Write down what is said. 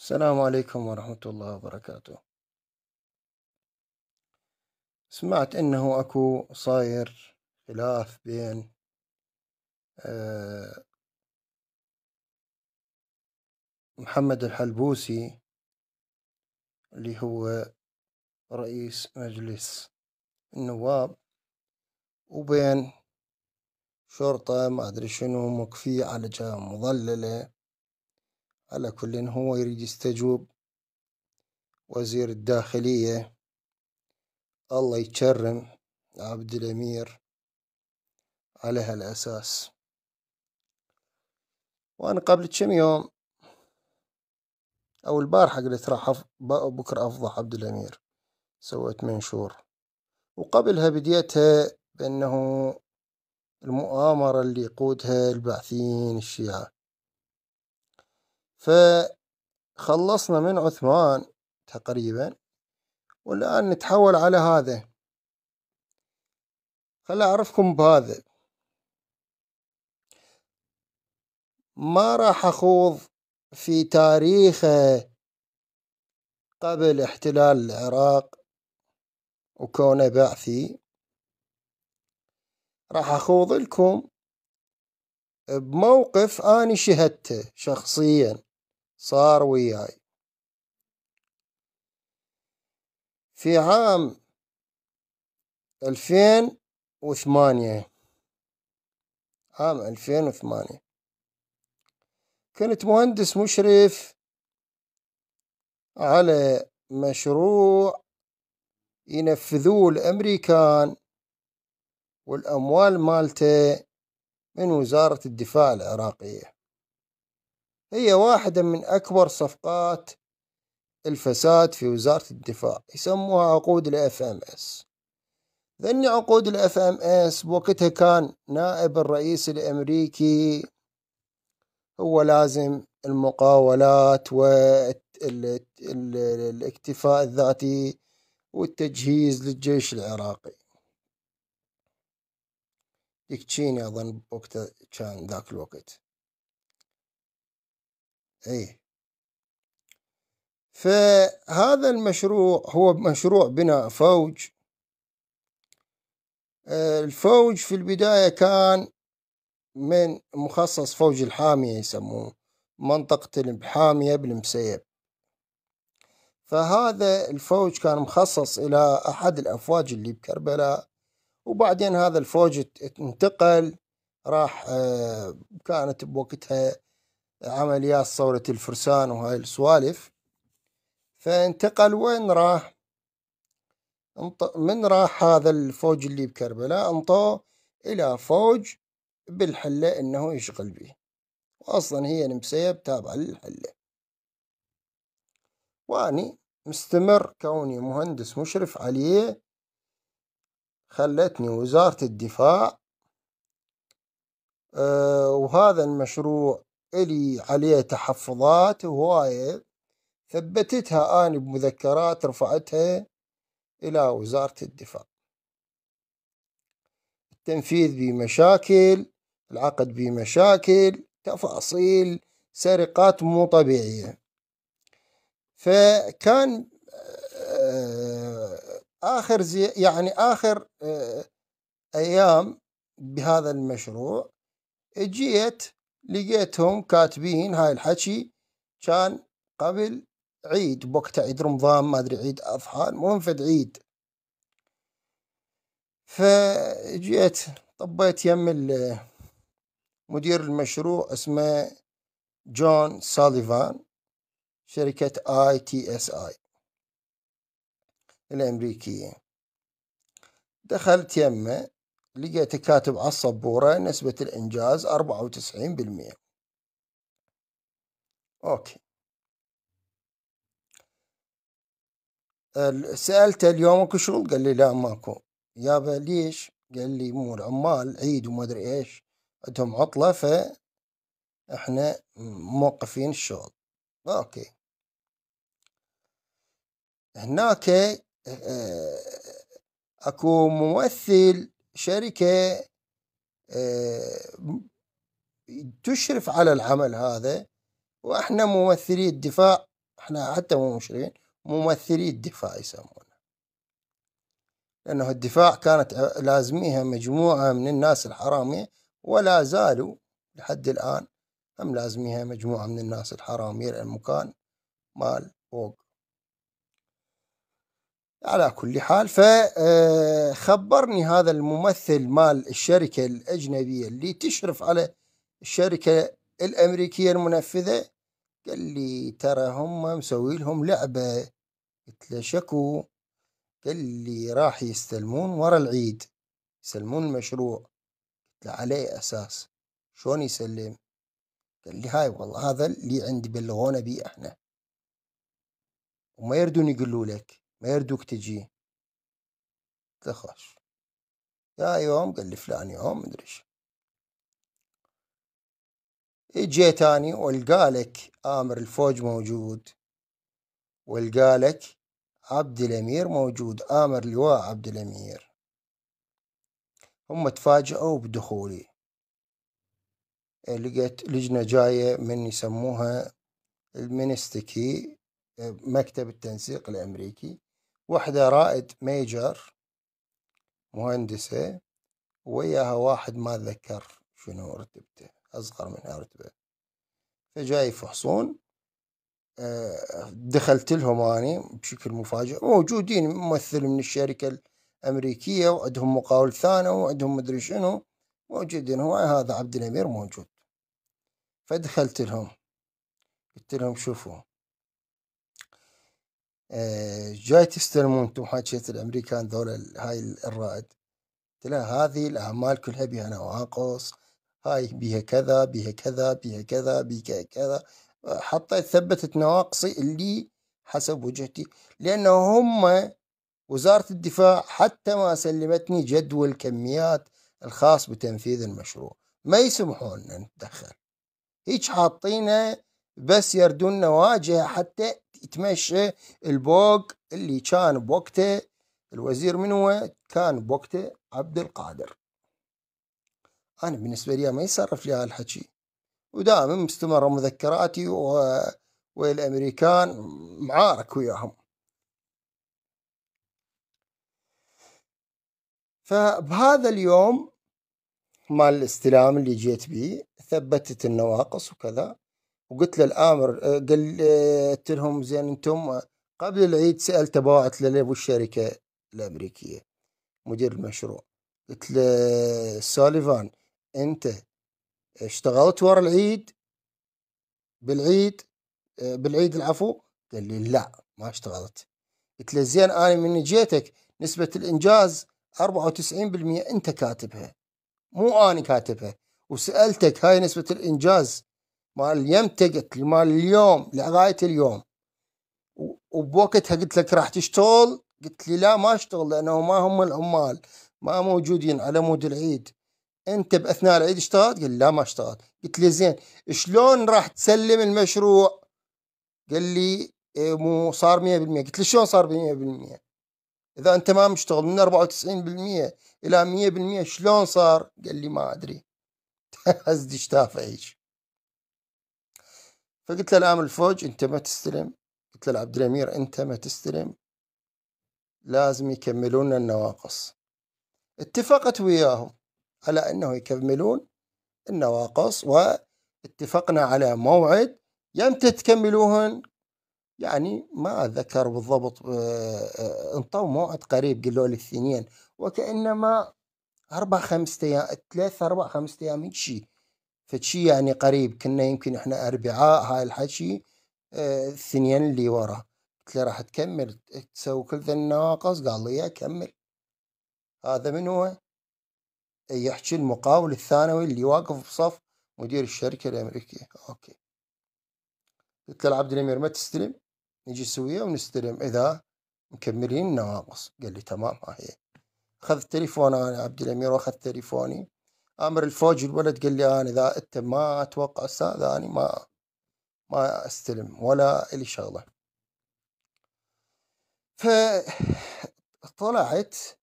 السلام عليكم ورحمة الله وبركاته سمعت انه اكو صاير خلاف بين آه، محمد الحلبوسي اللي هو رئيس مجلس النواب وبين شرطة ما أدري شنو مكفية على جهة مضللة على كل هو يريد يستجوب وزير الداخلية الله يكرم عبد الأمير على هالأساس وأنا قبل كم يوم أو البارحة قلت راح أف... بكرة أفضح عبد الأمير سويت منشور وقبلها بديتها بأنه المؤامرة اللي يقودها البعثيين الشيعة فخلصنا من عثمان تقريبا والآن نتحول على هذا خل أعرفكم بهذا ما راح أخوض في تاريخه قبل احتلال العراق وكونه بعثي راح أخوض لكم بموقف أنا شهدته شخصيا صار وياي في عام ألفين وثمانية عام ألفين وثمانية كنت مهندس مشرف على مشروع ينفذوه الأمريكان والأموال مالته من وزارة الدفاع العراقية هي واحدة من أكبر صفقات الفساد في وزارة الدفاع يسموها عقود الـ ام اس ذني عقود الـ ام اس بوقتها كان نائب الرئيس الامريكي هو لازم المقاولات والاكتفاء الذاتي والتجهيز للجيش العراقي ديكتشيني اظن بوقتها كان ذاك الوقت اي فهذا المشروع هو مشروع بناء فوج آه، الفوج في البداية كان من مخصص فوج الحامية يسموه منطقة الحامية بالمسيب فهذا الفوج كان مخصص إلى أحد الأفواج اللي بكربلاء وبعدين هذا الفوج انتقل راح آه، كانت بوقتها عمليات ثورة الفرسان وهاي السوالف فانتقل وين راح من راح هذا الفوج اللي بكربلاء انطوه إلى فوج بالحلة إنه يشغل به وأصلا هي نمسية تابعة للحلة وأني مستمر كوني مهندس مشرف عليه خلتني وزارة الدفاع أه وهذا المشروع إلي عليه تحفظات هواية ثبتتها أنا بمذكرات رفعتها إلى وزارة الدفاع التنفيذ بمشاكل العقد بمشاكل تفاصيل سرقات مو طبيعية فكان آه، آخر زي يعني آخر آه، أيام بهذا المشروع جيت لقيتهم كاتبين هاي الحكي كان قبل عيد بوقت عيد رمضان ما ادري عيد اضحى المهم فد عيد فجيت طبيت يم مدير المشروع اسمه جون ساليفان شركة اي تي اس اي الامريكية دخلت يمه لقيت كاتب على السبورة نسبة الإنجاز 94% أوكي سألته اليوم اكو شغل قال لي لا ماكو يابا ليش قال لي مو العمال عيد وما ادري ايش عندهم عطلة ف احنا موقفين الشغل اوكي هناك آه، آه، اكو ممثل شركة آه، تشرف على العمل هذا واحنا ممثلي الدفاع احنا حتى مو مشرفين ممثلي الدفاع يسمونه لانه الدفاع كانت لازميها مجموعة من الناس الحرامية ولا زالوا لحد الآن هم لازميها مجموعة من الناس الحرامية لأن المكان مال فوق على كل حال فخبرني هذا الممثل مال الشركة الأجنبية اللي تشرف على الشركة الأمريكية المنفذة قال لي ترى هم مسوي لهم لعبة قلت له شكو قال لي راح يستلمون ورا العيد يسلمون المشروع قلت له على أساس شلون يسلم قال لي هاي والله هذا اللي عندي بلغونا بيه احنا وما يردون يقولوا لك ما يردوك تجي تخاش يا يوم قال لي فلان يوم مدري ايش جيت اني والقالك امر الفوج موجود والقالك عبد الامير موجود امر لواء عبد الامير هم تفاجئوا بدخولي لقيت لجنة جاية من يسموها المنستكي مكتب التنسيق الأمريكي وحدة رائد ميجر مهندسة وياها واحد ما ذكر شنو رتبته أصغر من رتبة فجاي يفحصون آه، دخلت لهم أنا بشكل مفاجئ موجودين ممثل من الشركة الأمريكية وعندهم مقاول ثاني وعندهم مدري شنو موجودين هو هذا عبد الأمير موجود فدخلت لهم قلت لهم شوفوا جاي تستلمون انتم حاجية الامريكان دول هاي الرائد قلت له هذه الاعمال كلها بها نواقص هاي بها كذا بها كذا بها كذا بها كذا حطيت ثبتت نواقصي اللي حسب وجهتي لانه هم وزارة الدفاع حتى ما سلمتني جدول كميات الخاص بتنفيذ المشروع ما يسمحون ان نتدخل هيك حاطينه بس يردون واجهة حتى يتمشى البوق اللي كان بوقته الوزير من هو كان بوقته عبد القادر أنا بالنسبة لي ما يصرف لي هالحكي ودائما مستمرة مذكراتي و... والأمريكان معارك وياهم فبهذا اليوم مال الاستلام اللي جيت بيه ثبتت النواقص وكذا وقلت له الامر آه، آه، قلت لهم زين انتم آه، قبل العيد سالت باعت لليب الشركه الامريكيه مدير المشروع قلت له سوليفان انت اشتغلت ورا العيد بالعيد بالعيد العفو قال لي لا ما اشتغلت قلت له زين انا من جيتك نسبه الانجاز 94% انت كاتبها مو انا كاتبها وسالتك هاي نسبه الانجاز مال يمتقت مال اليوم لغايه اليوم وبوقتها قلت لك راح تشتغل قلت لي لا ما اشتغل لانه ما هم العمال ما موجودين على مود العيد انت باثناء العيد اشتغلت قال لا ما اشتغلت قلت لي زين شلون راح تسلم المشروع قال لي إيه، مو صار 100% قلت له شلون صار 100% اذا انت ما مشتغل من 94% الى 100% شلون صار قال لي ما ادري حزدي دشتافه ايش فقلت له الامر الفوج أنت ما تستلم قلت له لعبد الأمير أنت ما تستلم لازم يكملون النواقص اتفقت وياهم على أنه يكملون النواقص واتفقنا على موعد يمتى تكملوهن يعني ما أتذكر بالضبط آه، آه، انطوا موعد قريب قالوا لي الاثنين وكأنما أربع خمسة أيام ثلاث أربع خمسة أيام شيء فشي يعني قريب كنا يمكن احنا اربعاء هاي الحكي آه، الثنين اللي ورا قلت له راح تكمل تسوي كل ذا النواقص قال لي يا إيه، كمل هذا من هو يحكي المقاول الثانوي اللي واقف بصف مدير الشركة الأمريكية أوكي قلت له عبد الأمير ما تستلم نجي سوية ونستلم إذا مكملين النواقص قال لي تمام هاي أخذ التليفون أنا عبد الأمير وأخذ تليفوني امر الفوج الولد قال لي انا اذا انت ما اتوقع استاذ انا ما ما استلم ولا الي شغله فطلعت